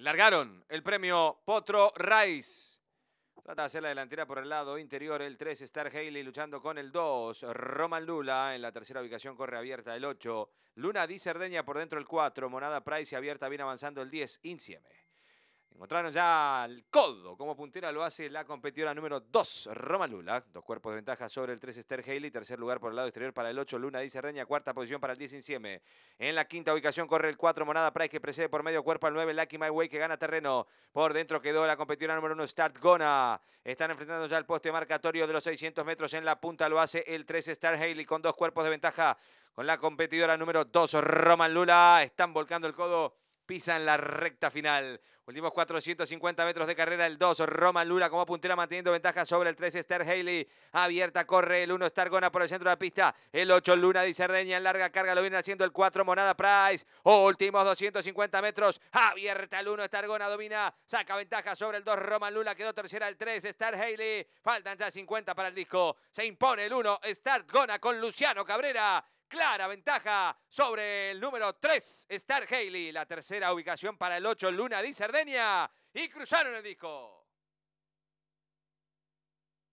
Largaron el premio Potro Rice. Trata de hacer la delantera por el lado interior el 3, Star Haley luchando con el 2, Roman Lula en la tercera ubicación corre abierta el 8, Luna Di Cerdeña por dentro el 4, Monada Price abierta bien avanzando el 10, Insieme. Encontraron ya el codo como puntera, lo hace la competidora número 2, Roman Lula. Dos cuerpos de ventaja sobre el 3, Esther Haley. Tercer lugar por el lado exterior para el 8, Luna Dice Reña. Cuarta posición para el 10, Insieme. En la quinta ubicación corre el 4, Monada Price, que precede por medio cuerpo al 9, Lucky My Way, que gana terreno. Por dentro quedó la competidora número 1, Start Gona. Están enfrentando ya el poste marcatorio de los 600 metros. En la punta lo hace el 3, Star Haley, con dos cuerpos de ventaja. Con la competidora número 2, Roman Lula. Están volcando el codo Pisa en la recta final. Últimos 450 metros de carrera, el 2, Roman Lula como puntera manteniendo ventaja sobre el 3, Star Haley. Abierta, corre el 1, Stargona por el centro de la pista. El 8, Luna de Cerdeña en larga carga, lo viene haciendo el 4, Monada Price. Últimos 250 metros, abierta el 1, Stargona domina, saca ventaja sobre el 2, Roman Lula quedó tercera el 3, Star Haley. Faltan ya 50 para el disco. Se impone el 1, Stargona con Luciano Cabrera. Clara ventaja sobre el número 3, Star Haley. La tercera ubicación para el 8, Luna di Cerdeña Y cruzaron el disco.